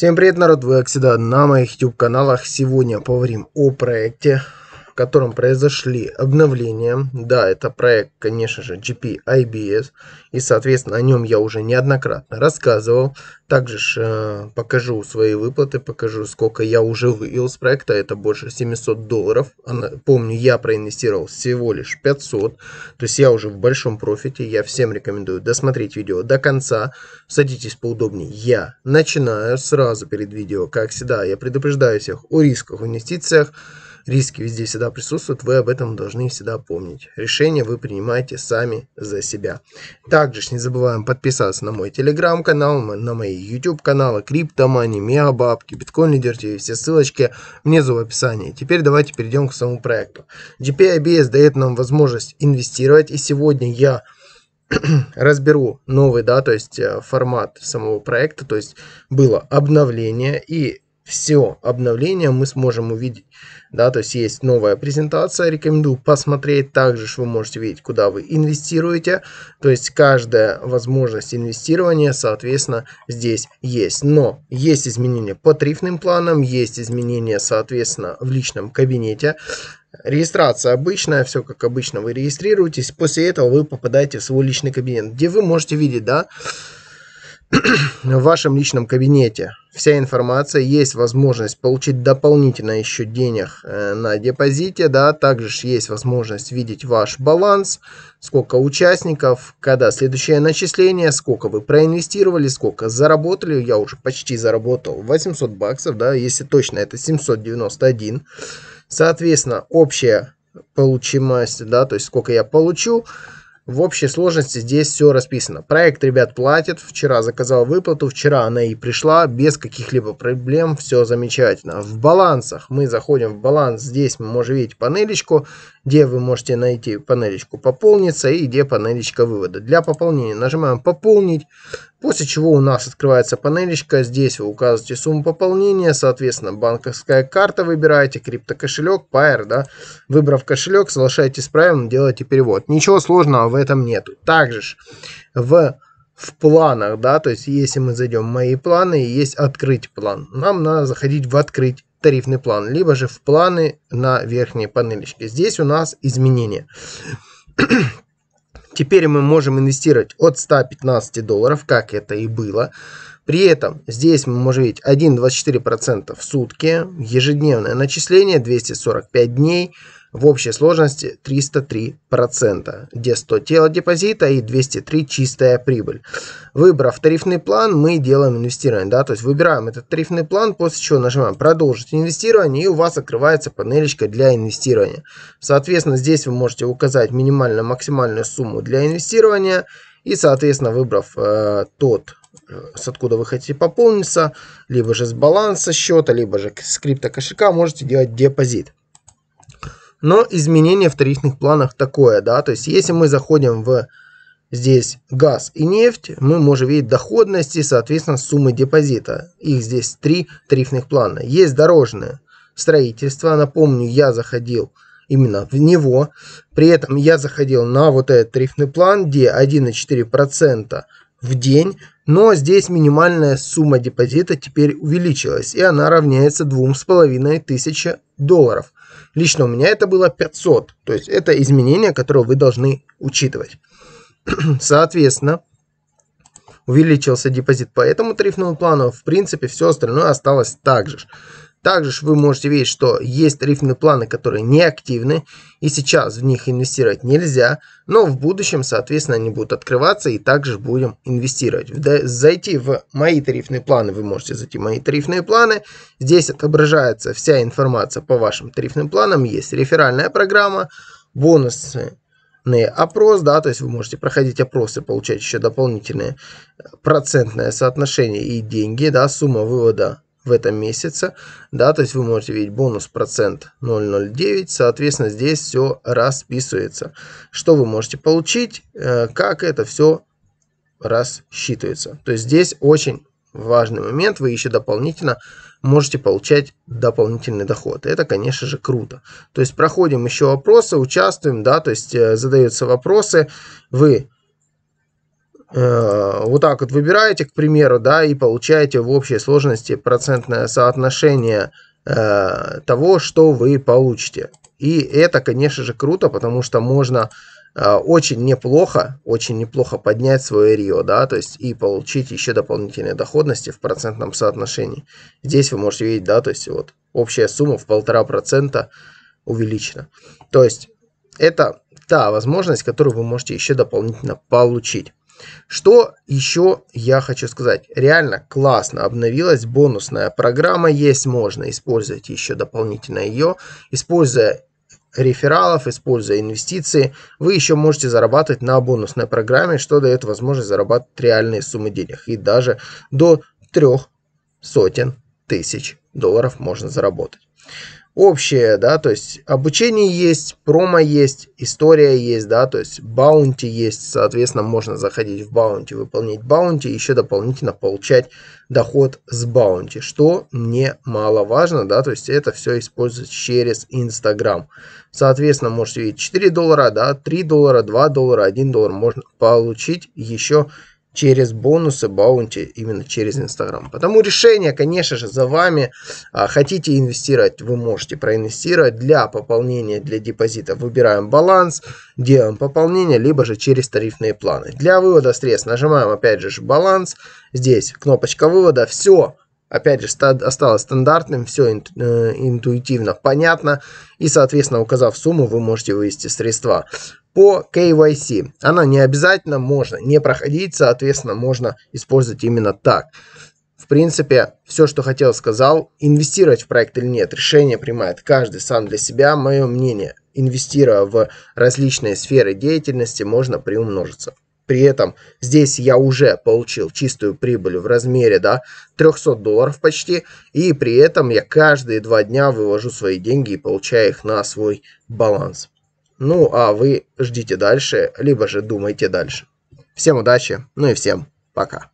Всем привет, народ! Вы, как всегда, на моих YouTube-каналах. Сегодня поговорим о проекте в котором произошли обновления. Да, это проект, конечно же, GPIBS, и, соответственно, о нем я уже неоднократно рассказывал. Также же э, покажу свои выплаты, покажу, сколько я уже вывел с проекта, это больше 700 долларов. помню, я проинвестировал всего лишь 500, то есть я уже в большом профите, я всем рекомендую досмотреть видео до конца, садитесь поудобнее. Я начинаю сразу перед видео, как всегда, я предупреждаю всех о рисках в инвестициях, Риски везде всегда присутствуют, вы об этом должны всегда помнить. Решение вы принимаете сами за себя. Также не забываем подписаться на мой телеграм-канал, на мои YouTube каналы, Криптомани, Мегабабки, Биткоин Лидер ТВ. Все ссылочки внизу в описании. Теперь давайте перейдем к самому проекту. GPIBS дает нам возможность инвестировать. И сегодня я разберу новый, да, то есть э, формат самого проекта, то есть было обновление и все обновления мы сможем увидеть. Да, то есть есть новая презентация, рекомендую посмотреть. Также вы можете видеть, куда вы инвестируете. То есть каждая возможность инвестирования, соответственно, здесь есть. Но есть изменения по тарифным планам, есть изменения, соответственно, в личном кабинете. Регистрация обычная, все как обычно, вы регистрируетесь. После этого вы попадаете в свой личный кабинет, где вы можете видеть, да, в вашем личном кабинете. Вся информация, есть возможность получить дополнительно еще денег э, на депозите, да, также есть возможность видеть ваш баланс, сколько участников, когда следующее начисление, сколько вы проинвестировали, сколько заработали, я уже почти заработал 800 баксов, да, если точно это 791, соответственно, общая получимость, да, то есть сколько я получу, в общей сложности здесь все расписано. Проект ребят платит, вчера заказал выплату, вчера она и пришла, без каких-либо проблем, все замечательно. В балансах, мы заходим в баланс, здесь мы можем видеть панелечку, где вы можете найти панелечку «Пополниться» и где панелечка «Вывода». Для пополнения нажимаем «Пополнить», после чего у нас открывается панелечка. Здесь вы указываете сумму пополнения, соответственно, банковская карта выбираете, криптокошелек, Pair, да. Выбрав кошелек, соглашаетесь с правилом, делаете перевод. Ничего сложного в этом нету. Также ж в в планах, да, то есть если мы зайдем в мои планы, есть открыть план. Нам надо заходить в открыть тарифный план, либо же в планы на верхней панелечке. Здесь у нас изменения. Теперь мы можем инвестировать от 115 долларов, как это и было. При этом здесь мы можем видеть 1,24% в сутки, ежедневное начисление 245 дней, в общей сложности 303%, где 100 тело депозита и 203 чистая прибыль. Выбрав тарифный план, мы делаем инвестирование, да, то есть выбираем этот тарифный план, после чего нажимаем «Продолжить инвестирование» и у вас открывается панелечка для инвестирования. Соответственно, здесь вы можете указать минимально-максимальную сумму для инвестирования и, соответственно, выбрав э, тот э, с откуда вы хотите пополниться, либо же с баланса счета, либо же с крипто кошелька можете делать депозит. Но изменение в тарифных планах такое, да, то есть если мы заходим в здесь газ и нефть, мы можем видеть доходности, соответственно, суммы депозита. Их здесь три тарифных плана. Есть дорожное строительство, напомню, я заходил именно в него. При этом я заходил на вот этот тарифный план, где 1,4% в день но здесь минимальная сумма депозита теперь увеличилась, и она равняется 2500 долларов. Лично у меня это было 500, то есть это изменение, которое вы должны учитывать. Соответственно, увеличился депозит по этому тарифному плану, в принципе, все остальное осталось так же. Также вы можете видеть, что есть тарифные планы, которые неактивны и сейчас в них инвестировать нельзя, но в будущем, соответственно, они будут открываться, и также будем инвестировать. Зайти в мои тарифные планы, вы можете зайти в мои тарифные планы. Здесь отображается вся информация по вашим тарифным планам. Есть реферальная программа, бонусы опрос, да, то есть вы можете проходить опросы, получать еще дополнительное процентное соотношение и деньги, да, сумма вывода в этом месяце, да, то есть вы можете видеть бонус процент 0,09, соответственно, здесь все расписывается. Что вы можете получить, э, как это все рассчитывается. То есть здесь очень важный момент, вы еще дополнительно можете получать дополнительный доход. Это, конечно же, круто. То есть проходим еще вопросы, участвуем, да, то есть э, задаются вопросы, вы Э, вот так вот выбираете, к примеру, да, и получаете в общей сложности процентное соотношение э, того, что вы получите. И это, конечно же, круто, потому что можно э, очень неплохо, очень неплохо поднять свое рио, да, то есть и получить еще дополнительные доходности в процентном соотношении. Здесь вы можете видеть, да, то есть вот общая сумма в полтора процента увеличена. То есть это та возможность, которую вы можете еще дополнительно получить. Что еще я хочу сказать? Реально классно обновилась бонусная программа. Есть, можно использовать еще дополнительно ее. Используя рефералов, используя инвестиции, вы еще можете зарабатывать на бонусной программе, что дает возможность зарабатывать реальные суммы денег. И даже до трех сотен тысяч долларов можно заработать общее, да, то есть обучение есть, промо есть, история есть, да, то есть баунти есть, соответственно, можно заходить в баунти, выполнять баунти, еще дополнительно получать доход с баунти, что немаловажно, да, то есть это все используется через Инстаграм. Соответственно, можете видеть 4 доллара, да, 3 доллара, 2 доллара, 1 доллар можно получить еще через бонусы, баунти, именно через Инстаграм. Потому решение, конечно же, за вами. А, хотите инвестировать, вы можете проинвестировать. Для пополнения, для депозита выбираем баланс, делаем пополнение, либо же через тарифные планы. Для вывода средств нажимаем опять же баланс. Здесь кнопочка вывода. Все, опять же, осталось стандартным, все э, интуитивно понятно. И, соответственно, указав сумму, вы можете вывести средства по KYC. Она не обязательно, можно не проходить, соответственно, можно использовать именно так. В принципе, все, что хотел, сказал. Инвестировать в проект или нет, решение принимает каждый сам для себя. Мое мнение, инвестируя в различные сферы деятельности, можно приумножиться. При этом здесь я уже получил чистую прибыль в размере да, 300 долларов почти. И при этом я каждые два дня вывожу свои деньги и получаю их на свой баланс. Ну а вы ждите дальше, либо же думайте дальше. Всем удачи, ну и всем пока.